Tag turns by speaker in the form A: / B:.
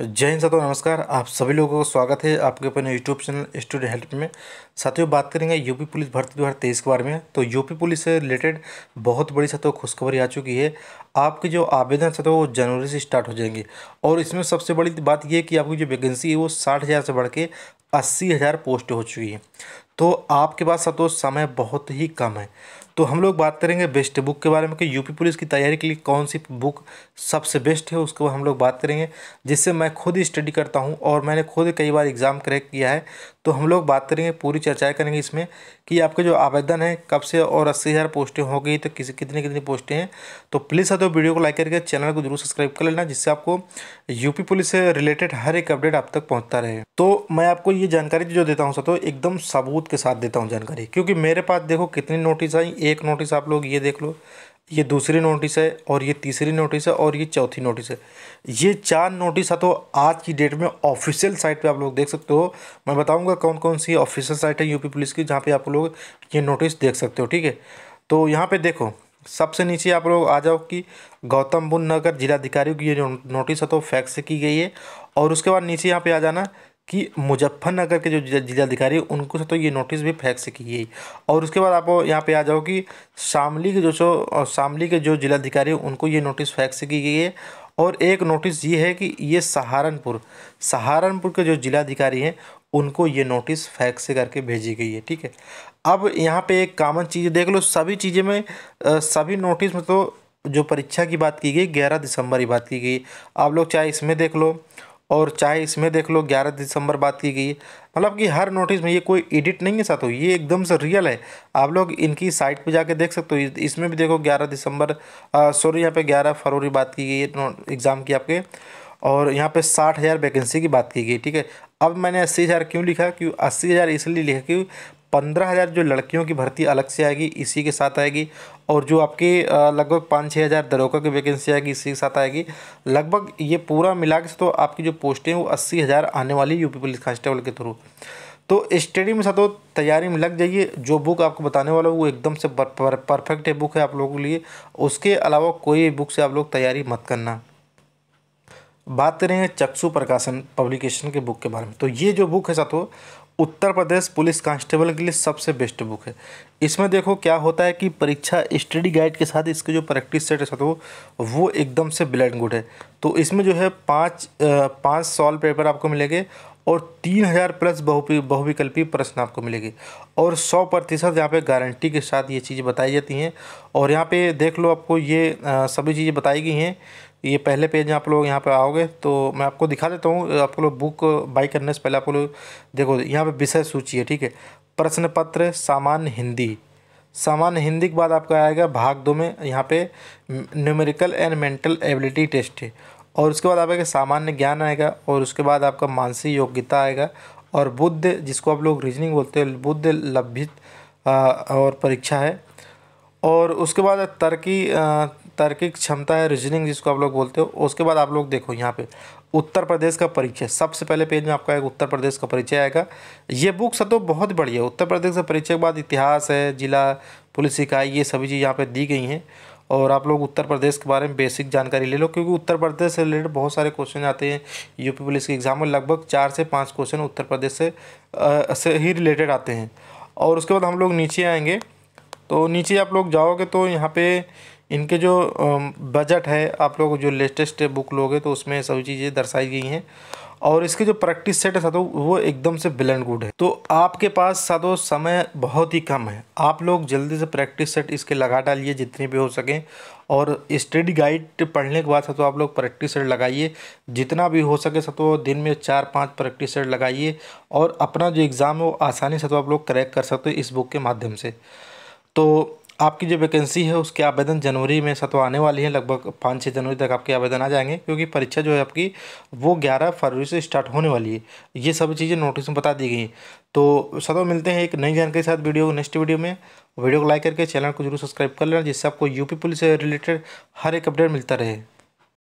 A: जय हिंद साथियों नमस्कार आप सभी लोगों का स्वागत है आपके अपने यूट्यूब चैनल स्टूडेंट हेल्प में साथियों बात करेंगे यूपी पुलिस भर्ती दो हज़ार तेईस के बारे में तो यूपी पुलिस से रिलेटेड बहुत बड़ी साथियों खुशखबरी आ चुकी है आपके जो आवेदन साथियों वो जनवरी से स्टार्ट हो जाएंगे और इसमें सबसे बड़ी बात यह है कि आपकी जो वैकेंसी है वो साठ हज़ार से बढ़ के अस्सी हज़ार पोस्ट हो चुकी है तो आपके पास साथियों समय बहुत ही कम है तो हम लोग बात करेंगे बेस्ट बुक के बारे में कि यूपी पुलिस की तैयारी के लिए कौन सी बुक सबसे बेस्ट है उसको हम लोग बात करेंगे जिससे मैं खुद स्टडी करता हूँ और मैंने खुद कई बार एग्ज़ाम क्रैक किया है तो हम लोग बात करेंगे पूरी चर्चाएँ करेंगे इसमें कि आपके जो आवेदन है कब से और अस्सी हज़ार पोस्टें होगी तो किस कितनी कितनी पोस्टें हैं तो प्लीज़ तो वीडियो को लाइक करके चैनल को जरूर सब्सक्राइब कर लेना जिससे आपको यूपी पुलिस से रिलेटेड हर एक अपडेट आप तक पहुँचता रहे तो मैं आपको ये जानकारी जो देता हूँ तो एकदम सबूत के साथ देता हूँ जानकारी क्योंकि मेरे पास देखो कितनी नोटिस आई एक नोटिस आप लोग ये देख लो ये दूसरी नोटिस है और ये तीसरी नोटिस है और ये चौथी नोटिस है ये चार नोटिस है तो आज की डेट में ऑफिशियल साइट पे आप लोग देख सकते हो मैं बताऊंगा कौन कौन सी ऑफिशियल साइट है यूपी पुलिस की जहाँ पे आप लोग ये नोटिस देख सकते हो ठीक है तो यहाँ पे देखो सबसे नीचे आप लोग आ जाओ कि गौतम बुद्ध नगर जिलाधिकारी की ये नोटिस है तो फैक्स से की गई है और उसके बाद नीचे यहाँ पे आ जाना कि मुजफ्फरनगर के जो जिलाधिकारी उनको से तो ये नोटिस भी फैक्स की गई और उसके बाद आप यहाँ पे आ जाओ कि शामली के जो सो शामली के जो जिलाधिकारी उनको ये नोटिस फैक्स की गई है और एक नोटिस ये है कि ये सहारनपुर सहारनपुर के जो जिलाधिकारी हैं उनको ये नोटिस फैक्स करके भेजी गई है ठीक है अब यहाँ पर एक कामन चीज़ देख लो सभी चीज़ें में सभी नोटिस में तो जो परीक्षा की बात की गई ग्यारह दिसंबर की बात की गई आप लोग चाहे इसमें देख लो और चाहे इसमें देख लो ग्यारह दिसंबर बात की गई है मतलब कि हर नोटिस में ये कोई एडिट नहीं है साथ ये एकदम से रियल है आप लोग इनकी साइट पे जाके देख सकते हो इसमें भी देखो ग्यारह दिसंबर सॉरी यहाँ पे ग्यारह फरवरी बात की गई है एग्ज़ाम की आपके और यहाँ पे साठ हज़ार वैकेंसी की बात की गई ठीक है अब मैंने अस्सी हज़ार क्यों लिखा क्यों अस्सी हज़ार इसलिए लिखा क्यों पंद्रह हज़ार जो लड़कियों की भर्ती अलग से आएगी इसी के साथ आएगी और जो आपकी लगभग पाँच छः हज़ार दरोगा की वैकेंसी आएगी इसी के साथ आएगी लगभग ये पूरा मिला के तो आपकी जो पोस्टें वो अस्सी हज़ार आने वाली यूपी पुलिस कांस्टेबल के थ्रू तो स्टडी में साथ तैयारी में लग जाइए जो बुक आपको बताने वाला हूँ वो एकदम से परफेक्ट है बुक है आप लोगों के लिए उसके अलावा कोई बुक से आप लोग तैयारी मत करना बात करेंगे चक्षु प्रकाशन पब्लिकेशन के बुक के बारे में तो ये जो बुक है साथों उत्तर प्रदेश पुलिस कांस्टेबल के लिए सबसे बेस्ट बुक है इसमें देखो क्या होता है कि परीक्षा स्टडी गाइड के साथ इसके जो प्रैक्टिस सेट है वो वो एकदम से ब्लैंड गुड है तो इसमें जो है पाँच पाँच सॉल्व पेपर आपको मिलेंगे और तीन हज़ार प्लस बहु बहुविकल्पी प्रश्न आपको मिलेगी और सौ प्रतिशत यहाँ पर गारंटी के साथ ये चीज़ें बताई जाती हैं और यहाँ पे देख लो आपको ये आ, सभी चीज़ें बताई गई हैं ये पहले पेज में आप लोग यहाँ पे आओगे तो मैं आपको दिखा देता हूँ आपको लोग बुक बाई करने से पहले आप लोग देखो यहाँ पे विषय सूची है ठीक है प्रश्न पत्र सामान्य हिंदी सामान्य हिंदी के बाद आपका आएगा भाग दो में यहाँ पे numerical and mental ability test है और उसके बाद आपका सामान्य ज्ञान आएगा और उसके बाद आपका मानसिक योग्यता आएगा और बुद्ध जिसको आप लोग रीजनिंग बोलते हैं बुद्ध लभित और परीक्षा है और उसके बाद तर्की तर्किक क्षमता है रीजनिंग जिसको आप लोग बोलते हो उसके बाद आप लोग देखो यहाँ पे उत्तर प्रदेश का परिचय सबसे पहले पेज में आपका एक उत्तर प्रदेश का परिचय आएगा ये बुक्स तो बहुत बढ़िया उत्तर प्रदेश का परिचय के बाद इतिहास है जिला पुलिस इकाई ये सभी चीज़ यहाँ पर दी गई हैं और आप लोग उत्तर प्रदेश के बारे में बेसिक जानकारी ले लो क्योंकि उत्तर प्रदेश से रिलेटेड बहुत सारे क्वेश्चन आते हैं यूपी पुलिस के एग्ज़ाम में लगभग चार से पाँच क्वेश्चन उत्तर प्रदेश से आ, से ही रिलेटेड आते हैं और उसके बाद हम लोग नीचे आएंगे तो नीचे आप लोग जाओगे तो यहाँ पे इनके जो बजट है आप लोग जो लेटेस्ट बुक लोगे तो उसमें सभी चीज़ें दर्शाई गई हैं और इसके जो प्रैक्टिस सेट है साधो वो एकदम से बिल एंड गुड है तो आपके पास साधो समय बहुत ही कम है आप लोग जल्दी से प्रैक्टिस सेट इसके लगा डालिए जितने भी हो सकें और स्टडी गाइड पढ़ने के बाद साथ आप लोग प्रैक्टिस सेट लगाइए जितना भी हो सके साथ दिन में चार पाँच प्रैक्टिस सेट लगाइए और अपना जो एग्ज़ाम है वो आसानी से तो आप लोग क्रैक कर सकते हो इस बुक के माध्यम से तो आपकी जो वैकेंसी है उसके आवेदन जनवरी में सतो आने वाली है लगभग पाँच छः जनवरी तक आपके आवेदन आ जाएंगे क्योंकि परीक्षा जो है आपकी वो ग्यारह फरवरी से स्टार्ट होने वाली है ये सब चीज़ें नोटिस में बता दी गई तो सतो मिलते हैं एक नई जानकारी के साथ वीडियो नेक्स्ट वीडियो में वीडियो को लाइक करके चैनल को जरूर सब्सक्राइब कर लेना जिससे आपको यूपी पुलिस से रिलेटेड हर एक अपडेट मिलता रहे